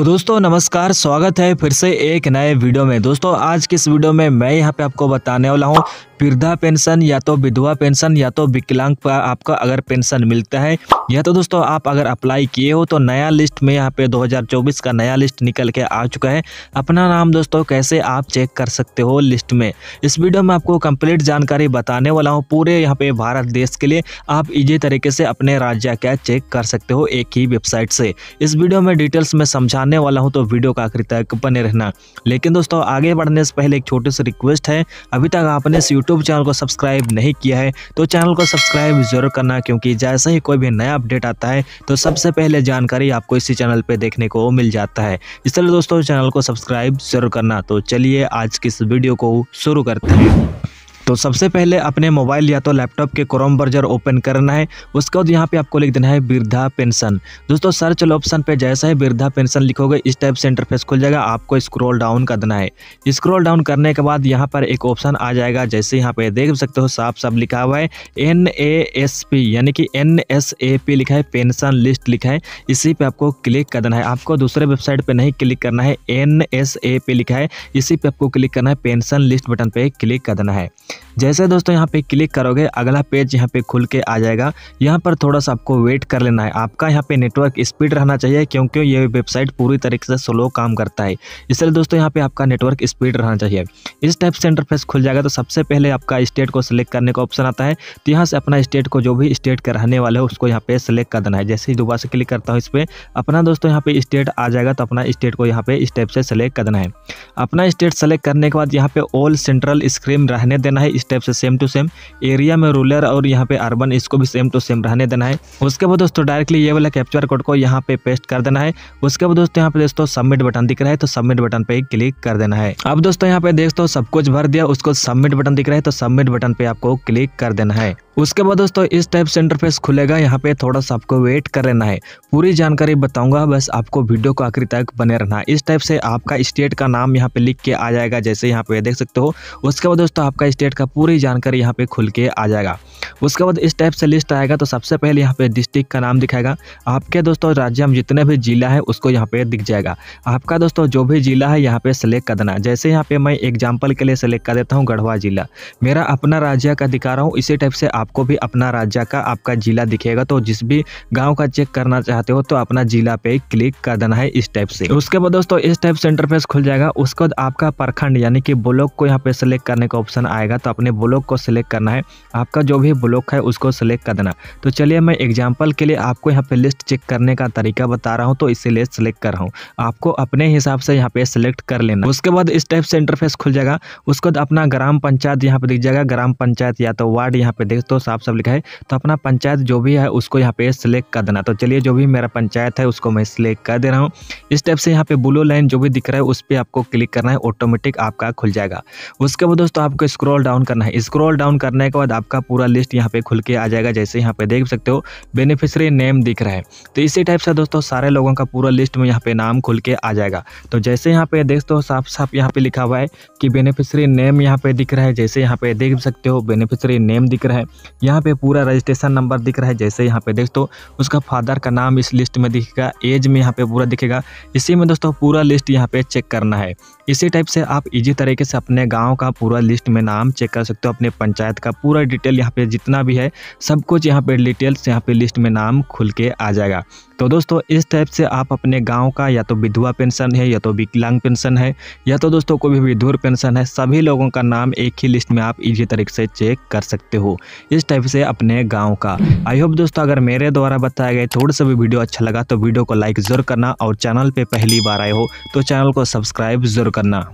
तो दोस्तों नमस्कार स्वागत है फिर से एक नए वीडियो में दोस्तों आज किस वीडियो में मैं यहाँ पे आपको बताने वाला हूँ वृद्धा पेंशन या तो विधवा पेंशन या तो विकलांग पर आपका अगर पेंशन मिलता है या तो दोस्तों आप अगर अप्लाई किए हो तो नया लिस्ट में यहाँ पे 2024 का नया लिस्ट निकल के आ चुका है अपना नाम दोस्तों कैसे आप चेक कर सकते हो लिस्ट में इस वीडियो में आपको कंप्लीट जानकारी बताने वाला हूँ पूरे यहाँ पे भारत देश के लिए आप इजी तरीके से अपने राज्य का चेक कर सकते हो एक ही वेबसाइट से इस वीडियो में डिटेल्स में समझाने वाला हूँ तो वीडियो का आखिर तक बने रहना लेकिन दोस्तों आगे बढ़ने से पहले एक छोटी सी रिक्वेस्ट है अभी तक आपने इस यूट्यूब चैनल को सब्सक्राइब नहीं किया है तो चैनल को सब्सक्राइब जरूर करना क्योंकि जैसे ही कोई भी नया अपडेट आता है तो सबसे पहले जानकारी आपको इसी चैनल पर देखने को मिल जाता है इसलिए दोस्तों चैनल को सब्सक्राइब जरूर करना तो चलिए आज की इस वीडियो को शुरू करते हैं तो सबसे पहले अपने मोबाइल या तो लैपटॉप के क्रोम ब्राउजर ओपन करना है उसके बाद यहाँ पे आपको लिख देना है वृद्धा पेंशन दोस्तों सर्च ऑप्शन पे जैसा ही वृद्धा पेंशन लिखोगे इस टाइप से इंटरफेस खुल जाएगा आपको स्क्रॉल डाउन करना है स्क्रॉल डाउन करने के बाद यहाँ पर एक ऑप्शन आ जाएगा जैसे यहाँ पे देख सकते हो साफ साफ लिखा हुआ है एन यानी कि एन लिखा है पेंशन लिस्ट लिखा है इसी पे आपको क्लिक करना है आपको दूसरे वेबसाइट पर नहीं क्लिक करना है एन लिखा है इसी पे आपको क्लिक करना है पेंशन लिस्ट बटन पे क्लिक करना है जैसे दोस्तों यहाँ पे क्लिक करोगे अगला पेज यहाँ पे खुल के आ जाएगा यहाँ पर थोड़ा सा आपको वेट कर लेना है आपका यहाँ पे नेटवर्क स्पीड रहना चाहिए क्योंकि ये वेबसाइट पूरी तरीके से स्लो काम करता है इसलिए दोस्तों यहाँ पे आपका नेटवर्क स्पीड रहना चाहिए इस टाइप से इंटरफेस खुल जाएगा तो सबसे पहले आपका स्टेट को सिलेक्ट करने का ऑप्शन आता है तो यहाँ से अपना स्टेट को जो भी स्टेट का रहने वाले हो उसको यहाँ पे सिलेक्ट कर देना है जैसे ही दोबारा से क्लिक करता हूँ इस पर अपना दोस्तों यहाँ पे स्टेट आ जाएगा तो अपना स्टेट को यहाँ पे इस टाइप से सिलेक्ट करना है अपना स्टेट सेलेक्ट करने के बाद यहाँ पे ऑल सेंट्रल स्क्रीन रहने देना है स्टेप से सेम टू सेम एरिया में रूलर और यहाँ पे अर्बन इसको भी सेम टू सेम रहने देना है उसके बाद दोस्तों डायरेक्टली ये वाला कैप्चर कोड को यहाँ पे पेस्ट कर देना है उसके बाद दोस्तों यहाँ पे दोस्तों सबमिट बटन दिख रहा है तो सबमिट बटन पे क्लिक कर देना है अब दोस्तों यहाँ पे देखते हो सब कुछ भर दिया उसको सबमिट बटन दिख रहा है तो सबमिट बटन पे आपको क्लिक कर देना है उसके बाद दोस्तों इस टाइप से इंटरफेस खुलेगा यहाँ पे थोड़ा सा आपको वेट कर लेना है पूरी जानकारी बताऊंगा बस आपको वीडियो को आखिरी तक बने रहना है इस टाइप से आपका स्टेट का नाम यहाँ पे लिख के आ जाएगा जैसे यहाँ पे देख सकते हो उसके बाद दोस्तों आपका स्टेट का पूरी जानकारी यहाँ पे खुल के आ जाएगा उसके बाद इस टाइप से लिस्ट आएगा तो सबसे पहले यहाँ पे डिस्ट्रिक्ट का नाम दिखाएगा आपके दोस्तों राज्य में जितने भी जिला है उसको यहाँ पे दिख जाएगा आपका दोस्तों जो भी जिला है यहाँ पे सेलेक्ट कर देना जैसे यहाँ पे मैं एग्जाम्पल के लिए सेलेक्ट कर देता हूँ गढ़वा जिला मेरा अपना राज्य का दिखा रहा हूँ इसी टाइप से आपको भी अपना राज्य का आपका ज़िला दिखेगा तो जिस भी गांव का चेक करना चाहते हो तो अपना ज़िला पे क्लिक कर देना है इस टाइप से उसके बाद दोस्तों इस टाइप से इंटरफेस खुल जाएगा उसके बाद आपका प्रखंड यानी कि ब्लॉक को यहाँ पे सिलेक्ट करने का ऑप्शन आएगा तो अपने ब्लॉक को सिलेक्ट करना है आपका जो भी ब्लॉक है उसको सिलेक्ट कर देना तो चलिए मैं एग्जाम्पल के लिए आपको यहाँ पे लिस्ट चेक करने का तरीका बता रहा हूँ तो इसे लिस्ट सिलेक्ट कर रहा हूँ आपको अपने हिसाब से यहाँ पे सिलेक्ट कर लेना उसके बाद इस टाइप से इंटरफेस खुल जाएगा उसके बाद अपना ग्राम पंचायत यहाँ पे दिख जाएगा ग्राम पंचायत या तो वार्ड यहाँ पे देख सकते हो साफ साफ लिखा है तो अपना पंचायत जो भी है उसको यहाँ पे सिलेक्ट कर देना तो चलिए जो भी मेरा पंचायत है उसको मैं सिलेक्ट कर दे रहा हूँ इस टाइप से यहाँ पे ब्लू लाइन जो भी दिख रहा है उस पर आपको क्लिक करना है ऑटोमेटिक आपका खुल जाएगा उसके बाद दोस्तों आपको स्क्रॉल डाउन करना है स्क्रॉल डाउन करने के बाद आपका पूरा लिस्ट यहाँ पे खुल के आ जाएगा जैसे यहाँ पे देख सकते हो बेनिफिशरी नेम दिख रहा है तो इसी टाइप से दोस्तों सारे लोगों का पूरा लिस्ट में यहाँ पे नाम खुल के आ जाएगा तो जैसे यहाँ पे देख दो साफ साफ यहाँ पे लिखा हुआ है कि बेनिफिशरी नेम यहाँ पे दिख रहा है जैसे यहाँ पे देख सकते हो बेनिफिशरी नेम दिख रहा है यहाँ पे पूरा रजिस्ट्रेशन नंबर दिख रहा है जैसे यहाँ पे देख तो उसका फादर का नाम इस लिस्ट में दिखेगा एज में यहाँ पे पूरा दिखेगा इसी में दोस्तों पूरा लिस्ट यहाँ पे चेक करना है इसी टाइप से आप इजी तरीके से अपने गाँव का पूरा लिस्ट में नाम चेक कर सकते हो अपने पंचायत का पूरा डिटेल यहाँ पे जितना भी है सब कुछ यहाँ पे डिटेल्स यहाँ पे लिस्ट में नाम खुल के आ जाएगा तो दोस्तों इस टाइप से आप अपने गांव का या तो विधवा पेंशन है या तो विकलांग पेंशन है या तो दोस्तों कोई भी विधुर पेंशन है सभी लोगों का नाम एक ही लिस्ट में आप इजी तरीके से चेक कर सकते हो इस टाइप से अपने गाँव का आई होप दोस्तों अगर मेरे द्वारा बताया गया थोड़ा सा भी वीडियो अच्छा लगा तो वीडियो को लाइक ज़रूर करना और चैनल पर पहली बार आए हो तो चैनल को सब्सक्राइब ज़रूर करना